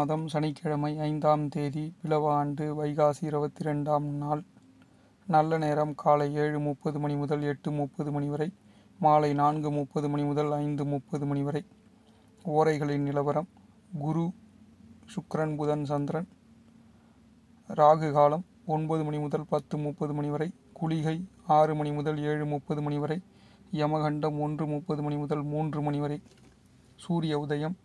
மாதம் சனிக்கிழமை ஐந்தாம் தேதி பிளவ ஆண்டு வைகாசி இருபத்தி ரெண்டாம் நாள் நல்ல நேரம் காலை ஏழு முப்பது மணி முதல் எட்டு முப்பது மணி வரை மாலை நான்கு முப்பது மணி முதல் ஐந்து முப்பது மணி வரை ஓரைகளின் நிலவரம் குரு சுக்ரன் புதன் சந்திரன் ராகு காலம் ஒன்பது மணி முதல் பத்து முப்பது மணி வரை குளிகை ஆறு மணி முதல் ஏழு முப்பது மணி வரை யமகண்டம் ஒன்று முப்பது மணி முதல் மூன்று மணி வரை சூரிய உதயம்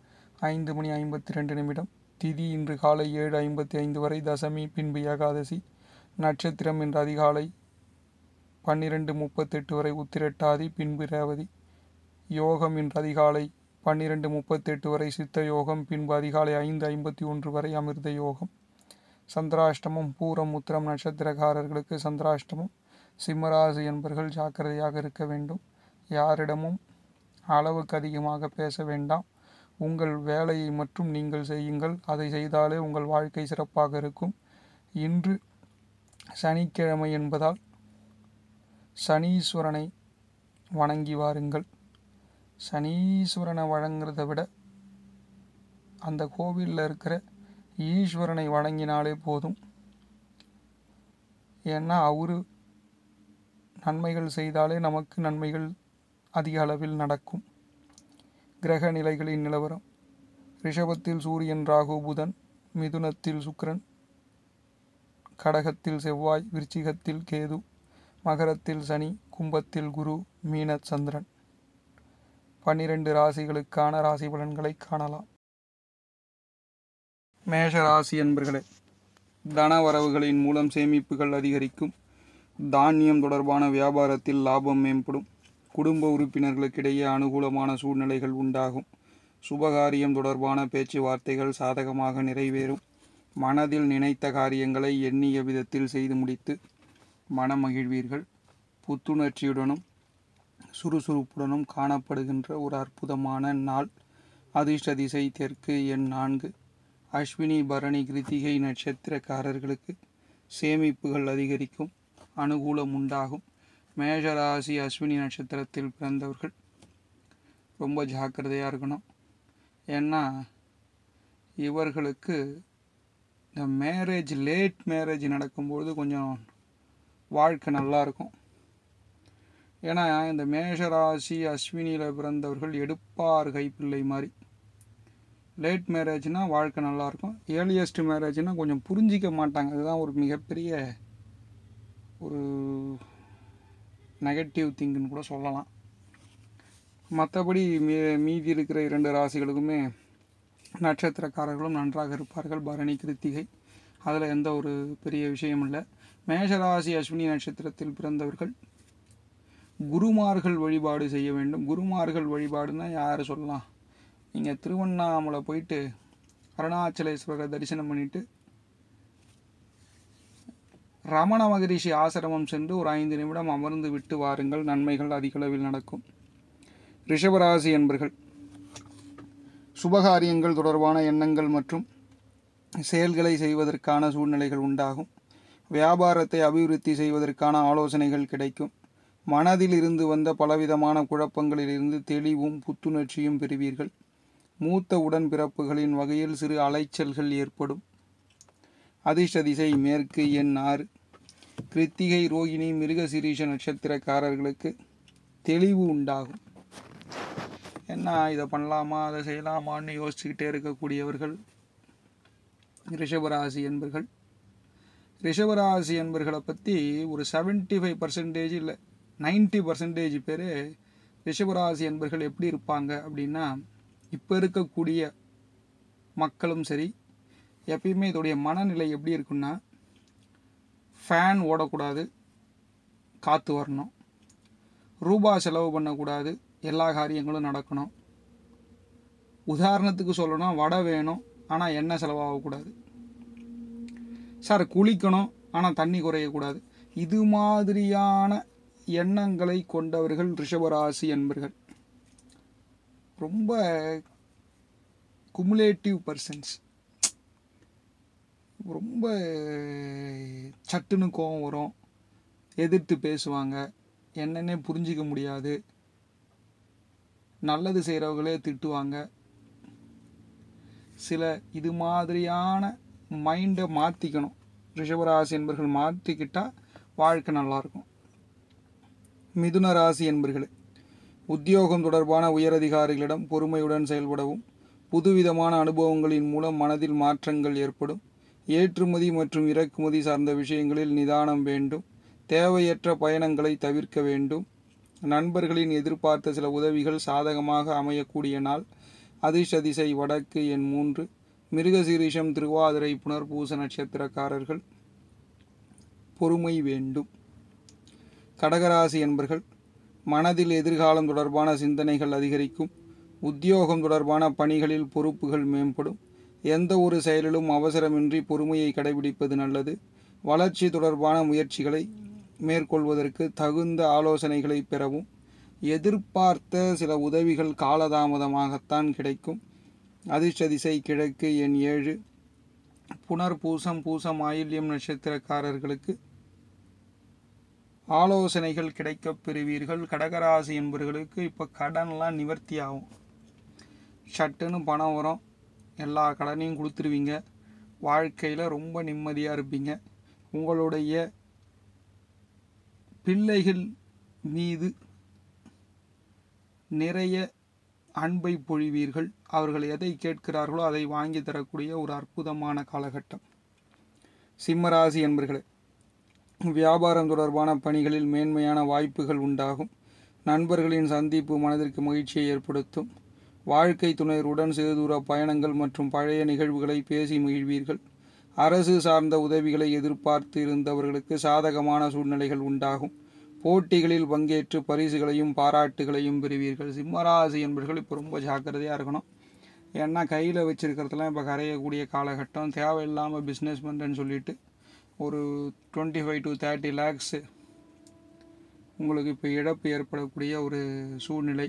ஐந்து மணி ஐம்பத்தி ரெண்டு நிமிடம் திதி இன்று காலை ஏழு ஐம்பத்தி ஐந்து வரை தசமி பின்பு ஏகாதசி நட்சத்திரம் இன்று அதிகாலை பன்னிரெண்டு முப்பத்தெட்டு வரை உத்திரட்டாதி பின்பு ரேவதி யோகம் இன்று அதிகாலை பன்னிரெண்டு முப்பத்தெட்டு வரை சித்த யோகம் பின்பு அதிகாலை ஐந்து ஐம்பத்தி ஒன்று வரை அமிர்த யோகம் சந்திராஷ்டமம் பூரம் உத்திரம் நட்சத்திரக்காரர்களுக்கு சந்திராஷ்டமம் சிம்மராசி என்பர்கள் ஜாக்கிரதையாக இருக்க வேண்டும் யாரிடமும் அளவுக்கு அதிகமாக பேச வேண்டாம் உங்கள் வேலையை மட்டும் நீங்கள் செய்யுங்கள் அதை செய்தாலே உங்கள் வாழ்க்கை சிறப்பாக இருக்கும் இன்று சனிக்கிழமை என்பதால் சனீஸ்வரனை வணங்கி வாருங்கள் சனீஸ்வரனை வழங்குறத விட அந்த கோவிலில் இருக்கிற ஈஸ்வரனை வணங்கினாலே போதும் ஏன்னா அவரு நன்மைகள் செய்தாலே நமக்கு நன்மைகள் அதிக அளவில் நடக்கும் கிரக நிலைகளின் நிலவரம் ரிஷபத்தில் சூரியன் ராகு புதன் மிதுனத்தில் சுக்ரன் கடகத்தில் செவ்வாய் விருச்சிகத்தில் கேது மகரத்தில் சனி கும்பத்தில் குரு மீன சந்திரன் பன்னிரண்டு ராசிகளுக்கான ராசி பலன்களை காணலாம் மேஷ ராசி என்பர்களே வரவுகளின் மூலம் சேமிப்புகள் அதிகரிக்கும் தானியம் தொடர்பான வியாபாரத்தில் லாபம் மேம்படும் குடும்ப உறுப்பினர்களுக்கிடையே அனுகூலமான சூழ்நிலைகள் உண்டாகும் சுபகாரியம் தொடர்பான பேச்சுவார்த்தைகள் சாதகமாக நிறைவேறும் மனதில் நினைத்த காரியங்களை எண்ணிய விதத்தில் செய்து முடித்து மனமகிழ்வீர்கள் புத்துணர்ச்சியுடனும் சுறுசுறுப்புடனும் காணப்படுகின்ற ஒரு அற்புதமான நாள் அதிர்ஷ்ட திசை தெற்கு எண் நான்கு அஸ்வினி பரணி கிருத்திகை நட்சத்திரக்காரர்களுக்கு சேமிப்புகள் அதிகரிக்கும் அனுகூலம் உண்டாகும் மேஷராசி அஸ்வினி நட்சத்திரத்தில் பிறந்தவர்கள் ரொம்ப ஜாக்கிரதையாக இருக்கணும் ஏன்னா இவர்களுக்கு இந்த மேரேஜ் லேட் மேரேஜ் நடக்கும்பொழுது கொஞ்சம் வாழ்க்கை நல்லாயிருக்கும் ஏன்னா இந்த மேஷராசி அஸ்வினியில் பிறந்தவர்கள் எடுப்பார் கைப்பிள்ளை மாதிரி லேட் மேரேஜ்னால் வாழ்க்கை நல்லாயிருக்கும் ஏர்லியஸ்ட் மேரேஜ்னால் கொஞ்சம் புரிஞ்சிக்க மாட்டாங்க அதுதான் ஒரு மிகப்பெரிய ஒரு நெகட்டிவ் திங்குன்னு கூட சொல்லலாம் மற்றபடி மீ மீதி இருக்கிற இரண்டு ராசிகளுக்குமே நட்சத்திரக்காரர்களும் நன்றாக இருப்பார்கள் பரணி கிருத்திகை அதில் எந்த ஒரு பெரிய விஷயம் இல்லை மேஷராசி அஸ்வினி நட்சத்திரத்தில் பிறந்தவர்கள் குருமார்கள் வழிபாடு செய்ய வேண்டும் குருமார்கள் வழிபாடுன்னா யார் சொல்லலாம் நீங்கள் திருவண்ணாமலை போயிட்டு அருணாச்சலேஸ்வரரை தரிசனம் பண்ணிவிட்டு ரமண மகரிஷி ஆசிரமம் சென்று ஒரு ஐந்து நிமிடம் அமர்ந்து விட்டு வாருங்கள் நன்மைகள் அதிகளவில் நடக்கும் ரிஷபராசி என்பர்கள் சுபகாரியங்கள் தொடர்பான எண்ணங்கள் மற்றும் செயல்களை செய்வதற்கான சூழ்நிலைகள் உண்டாகும் வியாபாரத்தை அபிவிருத்தி செய்வதற்கான ஆலோசனைகள் கிடைக்கும் மனதில் இருந்து வந்த பலவிதமான குழப்பங்களிலிருந்து தெளிவும் புத்துணர்ச்சியும் பெறுவீர்கள் மூத்த உடன்பிறப்புகளின் வகையில் சிறு அலைச்சல்கள் ஏற்படும் அதிர்ஷ்ட திசை மேற்கு எண் ஆறு கிருத்திகை ரோகிணி மிருகசிரீஷ நட்சத்திரக்காரர்களுக்கு தெளிவு உண்டாகும் என்ன இதை பண்ணலாமா அதை செய்யலாமான்னு யோசிச்சுக்கிட்டே இருக்கக்கூடியவர்கள் ரிஷபராசி என்பர்கள் ரிஷபராசி என்பர்களை பற்றி ஒரு செவன்ட்டி ஃபைவ் பர்சன்டேஜ் இல்லை நைன்ட்டி பர்சன்டேஜ் பேர் ரிஷபராசி என்பர்கள் எப்படி இருப்பாங்க அப்படின்னா இப்போ இருக்கக்கூடிய மக்களும் சரி எப்பயுமே இதோடைய மனநிலை எப்படி இருக்குன்னா ஃபேன் ஓடக்கூடாது காற்று வரணும் ரூபா செலவு பண்ணக்கூடாது எல்லா காரியங்களும் நடக்கணும் உதாரணத்துக்கு சொல்லணும் வடை வேணும் ஆனால் எண்ணெய் செலவாகக்கூடாது சார் குளிக்கணும் ஆனால் தண்ணி குறையக்கூடாது இது மாதிரியான எண்ணங்களை கொண்டவர்கள் ரிஷபராசி என்பர்கள் ரொம்ப குமுலேட்டிவ் பர்சன்ஸ் ரொம்ப சட்டுன்னு கோபம் வரும் எதிர்த்து பேசுவாங்க என்னென்னே புரிஞ்சிக்க முடியாது நல்லது செய்கிறவங்களே திட்டுவாங்க சில இது மாதிரியான மைண்டை மாற்றிக்கணும் ரிஷபராசி என்பர்கள் மாற்றிக்கிட்டால் வாழ்க்கை நல்லாயிருக்கும் மிதுன ராசி என்பர்களே உத்தியோகம் தொடர்பான உயரதிகாரிகளிடம் பொறுமையுடன் செயல்படவும் புதுவிதமான அனுபவங்களின் மூலம் மனதில் மாற்றங்கள் ஏற்படும் ஏற்றுமதி மற்றும் இறக்குமதி சார்ந்த விஷயங்களில் நிதானம் வேண்டும் தேவையற்ற பயணங்களை தவிர்க்க வேண்டும் நண்பர்களின் எதிர்பார்த்த சில உதவிகள் சாதகமாக அமையக்கூடிய நாள் அதிர்ஷ் வடக்கு என் மூன்று மிருகசீரிஷம் திருவாதிரை புனர்பூச நட்சத்திரக்காரர்கள் பொறுமை வேண்டும் கடகராசி என்பர்கள் மனதில் எதிர்காலம் தொடர்பான சிந்தனைகள் அதிகரிக்கும் உத்தியோகம் தொடர்பான பணிகளில் பொறுப்புகள் மேம்படும் எந்த ஒரு செயலிலும் அவசரமின்றி பொறுமையை கடைபிடிப்பது நல்லது வளர்ச்சி தொடர்பான முயற்சிகளை மேற்கொள்வதற்கு தகுந்த ஆலோசனைகளை பெறவும் எதிர்பார்த்த சில உதவிகள் காலதாமதமாகத்தான் கிடைக்கும் அதிர்ஷ்டதிசை கிழக்கு எண் ஏழு புனர் பூசம் பூசம் ஆயில்யம் நட்சத்திரக்காரர்களுக்கு ஆலோசனைகள் கிடைக்கப் பெறுவீர்கள் கடகராசி என்பவர்களுக்கு இப்போ கடன்லாம் நிவர்த்தி ஆகும் ஷட்டுன்னு பணம் வரும் எல்லா கடனையும் கொடுத்துருவீங்க வாழ்க்கையில் ரொம்ப நிம்மதியாக இருப்பீங்க உங்களுடைய பிள்ளைகள் மீது நிறைய அன்பை பொழிவீர்கள் அவர்கள் எதை கேட்கிறார்களோ அதை வாங்கி தரக்கூடிய ஒரு அற்புதமான காலகட்டம் சிம்மராசி என்பர்களே வியாபாரம் தொடர்பான பணிகளில் மேன்மையான வாய்ப்புகள் உண்டாகும் நண்பர்களின் சந்திப்பு மனதிற்கு மகிழ்ச்சியை ஏற்படுத்தும் வாழ்க்கை துணையருடன் சிறுதூர பயணங்கள் மற்றும் பழைய நிகழ்வுகளை பேசி மகிழ்வீர்கள் அரசு சார்ந்த உதவிகளை எதிர்பார்த்து இருந்தவர்களுக்கு சாதகமான சூழ்நிலைகள் உண்டாகும் போட்டிகளில் பங்கேற்று பரிசுகளையும் பாராட்டுகளையும் பெறுவீர்கள் சிம்மராசி என்பர்கள் இப்போ ரொம்ப ஜாக்கிரதையாக இருக்கணும் ஏன்னா கையில் வச்சுருக்கிறதுலாம் இப்போ கரையக்கூடிய காலகட்டம் தேவையில்லாமல் பிஸ்னஸ் பண்ணுறேன்னு சொல்லிட்டு ஒரு twenty five to thirty lakhs உங்களுக்கு இப்போ இழப்பு ஏற்படக்கூடிய ஒரு சூழ்நிலை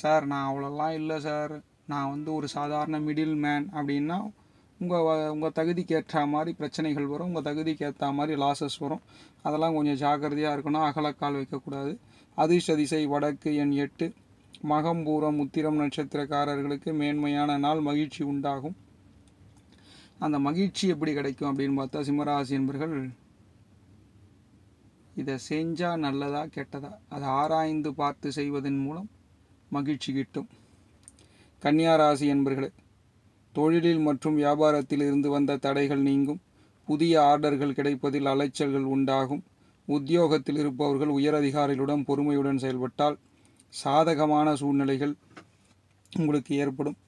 சார் நான் அவ்வளோலாம் இல்லை சார் நான் வந்து ஒரு சாதாரண மிடில் மேன் அப்படின்னா உங்கள் உங்கள் தகுதிக்கு ஏற்ற மாதிரி பிரச்சனைகள் வரும் உங்கள் தகுதிக்கு ஏற்ற மாதிரி லாசஸ் வரும் அதெல்லாம் கொஞ்சம் ஜாக்கிரதையாக இருக்கணும் அகலக்கால் வைக்கக்கூடாது அதிர்ஷ் வடக்கு எண் எட்டு மகம்பூரம் உத்திரம் நட்சத்திரக்காரர்களுக்கு மேன்மையான நாள் மகிழ்ச்சி உண்டாகும் அந்த மகிழ்ச்சி எப்படி கிடைக்கும் அப்படின்னு பார்த்தா சிம்மராசி என்பர்கள் இதை செஞ்சால் நல்லதா கெட்டதா அதை ஆராய்ந்து பார்த்து செய்வதன் மூலம் மகிழ்ச்சி கிட்டும் கன்னியாராசி என்பர்களே தொழிலில் மற்றும் வியாபாரத்தில் இருந்து வந்த தடைகள் நீங்கும் புதிய ஆர்டர்கள் கிடைப்பதில் அலைச்சல்கள் உண்டாகும் உத்தியோகத்தில் இருப்பவர்கள் உயரதிகாரிகளுடன் பொறுமையுடன் செயல்பட்டால் சாதகமான சூழ்நிலைகள் உங்களுக்கு ஏற்படும்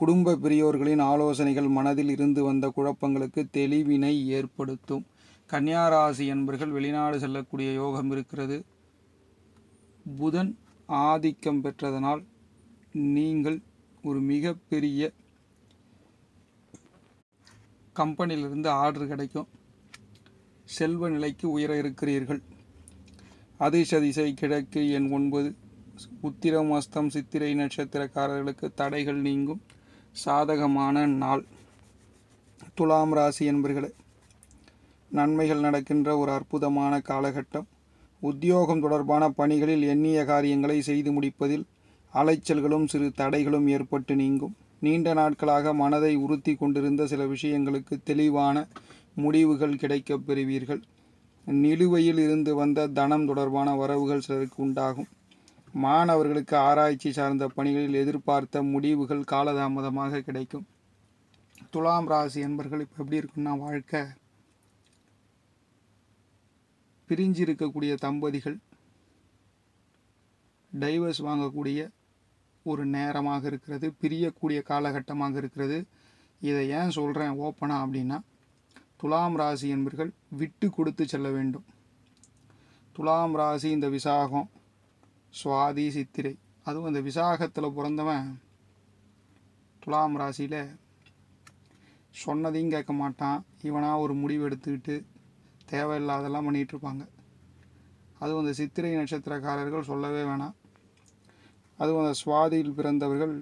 குடும்ப பெரியோர்களின் ஆலோசனைகள் மனதில் இருந்து வந்த குழப்பங்களுக்கு தெளிவினை ஏற்படுத்தும் கன்னியாராசி என்பர்கள் வெளிநாடு செல்லக்கூடிய யோகம் இருக்கிறது புதன் ஆதிக்கம் பெற்றதனால் நீங்கள் ஒரு மிகப்பெரிய கம்பெனியிலிருந்து ஆர்டர் கிடைக்கும் செல்வ நிலைக்கு உயர இருக்கிறீர்கள் அதிசதிசை கிழக்கு என் ஒன்பது உத்திரம் அஸ்தம் சித்திரை நட்சத்திரக்காரர்களுக்கு தடைகள் நீங்கும் சாதகமான நாள் துலாம் ராசி என்பர்களே நன்மைகள் நடக்கின்ற ஒரு அற்புதமான காலகட்டம் உத்தியோகம் தொடர்பான பணிகளில் எண்ணிய காரியங்களை செய்து முடிப்பதில் அலைச்சல்களும் சிறு தடைகளும் ஏற்பட்டு நீங்கும் நீண்ட நாட்களாக மனதை உறுத்தி கொண்டிருந்த சில விஷயங்களுக்கு தெளிவான முடிவுகள் கிடைக்கப் பெறுவீர்கள் நிலுவையில் இருந்து வந்த தனம் தொடர்பான வரவுகள் சிலருக்கு உண்டாகும் மாணவர்களுக்கு ஆராய்ச்சி சார்ந்த பணிகளில் எதிர்பார்த்த முடிவுகள் காலதாமதமாக கிடைக்கும் துலாம் ராசி என்பர்கள் இப்போ எப்படி இருக்குன்னா வாழ்க்கை பிரிஞ்சு இருக்கக்கூடிய தம்பதிகள் டைவர்ஸ் வாங்கக்கூடிய ஒரு நேரமாக இருக்கிறது பிரியக்கூடிய காலகட்டமாக இருக்கிறது இதை ஏன் சொல்கிறேன் ஓப்பனாக அப்படின்னா துலாம் ராசி என்பர்கள் விட்டு கொடுத்து செல்ல வேண்டும் துலாம் ராசி இந்த விசாகம் சுவாதி சித்திரை அதுவும் இந்த விசாகத்தில் பிறந்தவன் துலாம் ராசியில் சொன்னதையும் கேட்க மாட்டான் இவனாக ஒரு முடிவு எடுத்துக்கிட்டு தேவையில்லாதெல்லாம் பண்ணிகிட்ருப்பாங்க அதுவும் அந்த சித்திரை நட்சத்திரக்காரர்கள் சொல்லவே வேணாம் அதுவும் அந்த சுவாதியில் பிறந்தவர்கள்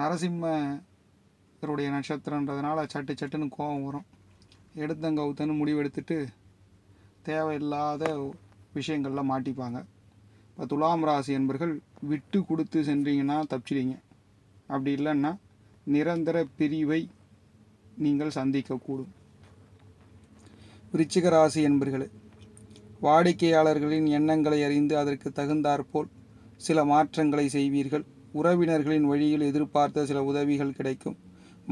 நரசிம்மருடைய நட்சத்திரன்றதுனால சட்டு சட்டுன்னு கோபம் வரும் எடுத்தங்கவுத்தன்னு முடிவெடுத்துட்டு தேவையில்லாத விஷயங்களில் மாட்டிப்பாங்க இப்போ துலாம் ராசி என்பர்கள் விட்டு கொடுத்து சென்றீங்கன்னா தப்பிச்சிடுங்க அப்படி இல்லைன்னா நிரந்தர பிரிவை நீங்கள் சந்திக்கக்கூடும் விருச்சிகராசி என்பர்களே வாடிக்கையாளர்களின் எண்ணங்களை அறிந்து அதற்கு தகுந்தாற்போல் சில மாற்றங்களை செய்வீர்கள் உறவினர்களின் வழியில் எதிர்பார்த்த சில உதவிகள் கிடைக்கும்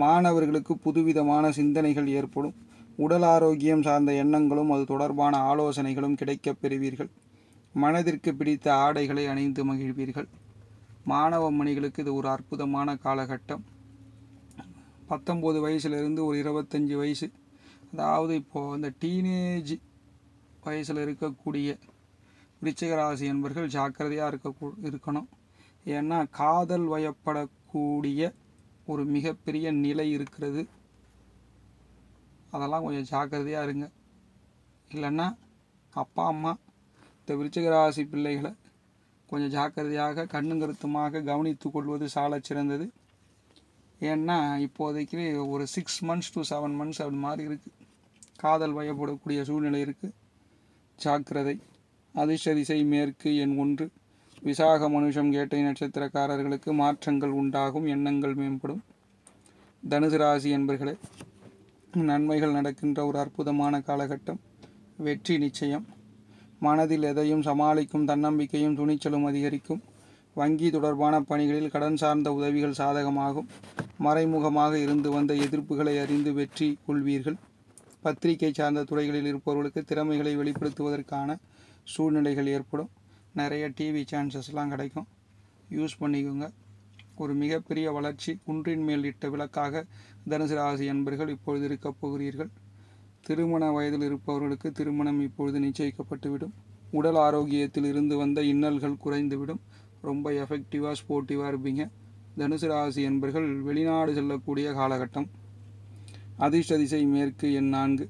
மாணவர்களுக்கு புதுவிதமான சிந்தனைகள் ஏற்படும் உடல் ஆரோக்கியம் சார்ந்த எண்ணங்களும் அது தொடர்பான ஆலோசனைகளும் கிடைக்கப் பெறுவீர்கள் மனதிற்கு பிடித்த ஆடைகளை அணிந்து மகிழ்வீர்கள் மாணவ மணிகளுக்கு இது ஒரு அற்புதமான காலகட்டம் பத்தொம்போது வயசுலேருந்து ஒரு இருபத்தஞ்சி வயசு அதாவது இப்போது இந்த டீனேஜ் வயசில் இருக்கக்கூடிய விருச்சிக ராசி என்பர்கள் ஜாக்கிரதையாக இருக்க இருக்கணும் ஏன்னா காதல் வயப்படக்கூடிய ஒரு மிகப்பெரிய நிலை இருக்கிறது அதெல்லாம் கொஞ்சம் ஜாக்கிரதையாக இருங்க இல்லைன்னா அப்பா அம்மா இந்த விருச்சகராசி பிள்ளைகளை கொஞ்சம் ஜாக்கிரதையாக கண்ணுங்கருத்துமாக கவனித்து கொள்வது சால சிறந்தது ஏன்னா இப்போதைக்கு ஒரு six months to seven months அது மாதிரி இருக்குது காதல் வயப்படக்கூடிய சூழ்நிலை இருக்குது ஜாக்கிரதை திசை மேற்கு என் ஒன்று விசாக மனுஷம் கேட்டை நட்சத்திரக்காரர்களுக்கு மாற்றங்கள் உண்டாகும் எண்ணங்கள் மேம்படும் தனுசு ராசி என்பர்களே நன்மைகள் நடக்கின்ற ஒரு அற்புதமான காலகட்டம் வெற்றி நிச்சயம் மனதில் எதையும் சமாளிக்கும் தன்னம்பிக்கையும் துணிச்சலும் அதிகரிக்கும் வங்கி தொடர்பான பணிகளில் கடன் சார்ந்த உதவிகள் சாதகமாகும் மறைமுகமாக இருந்து வந்த எதிர்ப்புகளை அறிந்து வெற்றி கொள்வீர்கள் பத்திரிகை சார்ந்த துறைகளில் இருப்பவர்களுக்கு திறமைகளை வெளிப்படுத்துவதற்கான சூழ்நிலைகள் ஏற்படும் நிறைய டிவி சான்சஸ்லாம் கிடைக்கும் யூஸ் பண்ணிக்கோங்க ஒரு மிகப்பெரிய வளர்ச்சி குன்றின் மேல் இட்ட விளக்காக தனுசு ராசி என்பர்கள் இப்பொழுது இருக்கப் போகிறீர்கள் திருமண வயதில் இருப்பவர்களுக்கு திருமணம் இப்பொழுது நிச்சயிக்கப்பட்டுவிடும் உடல் ஆரோக்கியத்தில் இருந்து வந்த இன்னல்கள் குறைந்துவிடும் ரொம்ப எஃபெக்டிவாக ஸ்போர்ட்டிவாக இருப்பீங்க தனுசு ராசி என்பர்கள் வெளிநாடு செல்லக்கூடிய காலகட்டம் அதிர்ஷ்ட திசை மேற்கு எண் நான்கு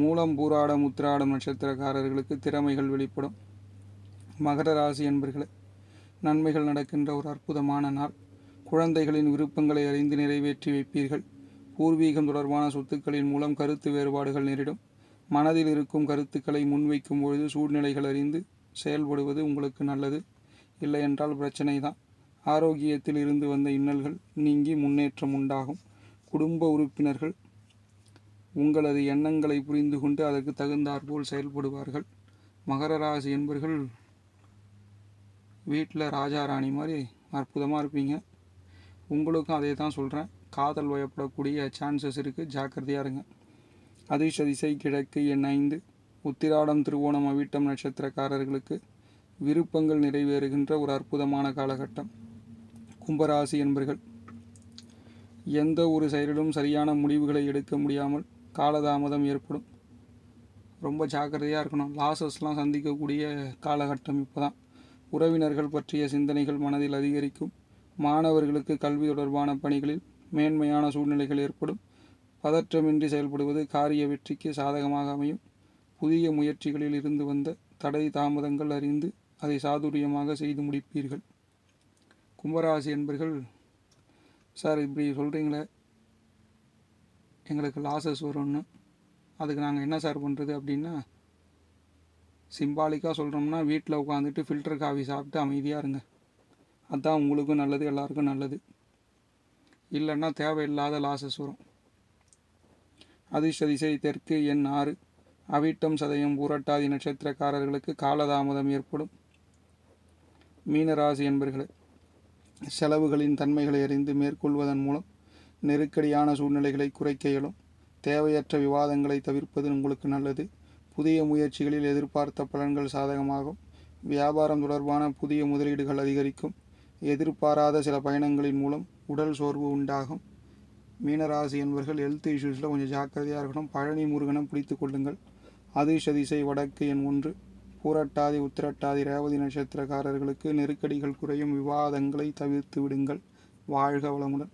மூலம் பூராடம் உத்திராடம் நட்சத்திரக்காரர்களுக்கு திறமைகள் வெளிப்படும் மகர ராசி என்பர்களே நன்மைகள் நடக்கின்ற ஒரு அற்புதமான நாள் குழந்தைகளின் விருப்பங்களை அறிந்து நிறைவேற்றி வைப்பீர்கள் பூர்வீகம் தொடர்பான சொத்துக்களின் மூலம் கருத்து வேறுபாடுகள் நேரிடும் மனதில் இருக்கும் கருத்துக்களை முன்வைக்கும் பொழுது சூழ்நிலைகள் அறிந்து செயல்படுவது உங்களுக்கு நல்லது இல்லை என்றால் பிரச்சனை தான் ஆரோக்கியத்தில் இருந்து வந்த இன்னல்கள் நீங்கி முன்னேற்றம் உண்டாகும் குடும்ப உறுப்பினர்கள் உங்களது எண்ணங்களை புரிந்து கொண்டு அதற்கு தகுந்தாற்போல் செயல்படுவார்கள் மகர ராசி என்பர்கள் வீட்டில் ராஜா ராணி மாதிரி அற்புதமாக இருப்பீங்க உங்களுக்கும் அதே தான் சொல்கிறேன் காதல் வயப்படக்கூடிய சான்சஸ் இருக்குது ஜாக்கிரதையாக இருங்க அதிர்ஷ திசை கிழக்கு எண் ஐந்து உத்திராடம் திருவோணம் அவிட்டம் நட்சத்திரக்காரர்களுக்கு விருப்பங்கள் நிறைவேறுகின்ற ஒரு அற்புதமான காலகட்டம் கும்பராசி என்பர்கள் எந்த ஒரு செயலிலும் சரியான முடிவுகளை எடுக்க முடியாமல் காலதாமதம் ஏற்படும் ரொம்ப ஜாக்கிரதையாக இருக்கணும் லாசஸ்லாம் சந்திக்கக்கூடிய காலகட்டம் இப்போ தான் உறவினர்கள் பற்றிய சிந்தனைகள் மனதில் அதிகரிக்கும் மாணவர்களுக்கு கல்வி தொடர்பான பணிகளில் மேன்மையான சூழ்நிலைகள் ஏற்படும் பதற்றமின்றி செயல்படுவது காரிய வெற்றிக்கு சாதகமாக அமையும் புதிய முயற்சிகளில் இருந்து வந்த தடை தாமதங்கள் அறிந்து அதை சாதுரியமாக செய்து முடிப்பீர்கள் கும்பராசி என்பர்கள் சார் இப்படி சொல்கிறீங்களே எங்களுக்கு லாஸஸ் வரும்னு அதுக்கு நாங்கள் என்ன சார் பண்ணுறது அப்படின்னா சிம்பாலிக்காக சொல்கிறோம்னா வீட்டில் உட்காந்துட்டு ஃபில்டர் காஃபி சாப்பிட்டு அமைதியாக இருங்க அதுதான் உங்களுக்கும் நல்லது எல்லாருக்கும் நல்லது இல்லைன்னா தேவையில்லாத லாசஸ் வரும் அதிர்ஷ்ட தெற்கு எண் ஆறு அவிட்டம் சதயம் பூரட்டாதி நட்சத்திரக்காரர்களுக்கு காலதாமதம் ஏற்படும் மீனராசி என்பர்களை செலவுகளின் தன்மைகளை அறிந்து மேற்கொள்வதன் மூலம் நெருக்கடியான சூழ்நிலைகளை குறைக்க இயலும் தேவையற்ற விவாதங்களை தவிர்ப்பது உங்களுக்கு நல்லது புதிய முயற்சிகளில் எதிர்பார்த்த பலன்கள் சாதகமாகும் வியாபாரம் தொடர்பான புதிய முதலீடுகள் அதிகரிக்கும் எதிர்பாராத சில பயணங்களின் மூலம் உடல் சோர்வு உண்டாகும் மீனராசி என்பர்கள் ஹெல்த் இஷ்யூஸில் கொஞ்சம் ஜாக்கிரதையாக இருக்கணும் பழனி முருகனும் பிடித்து கொள்ளுங்கள் அதிர்ஷ திசை வடக்கு எண் ஒன்று பூரட்டாதி உத்திரட்டாதி ரேவதி நட்சத்திரக்காரர்களுக்கு நெருக்கடிகள் குறையும் விவாதங்களை தவிர்த்து விடுங்கள் வாழ்க வளமுடன்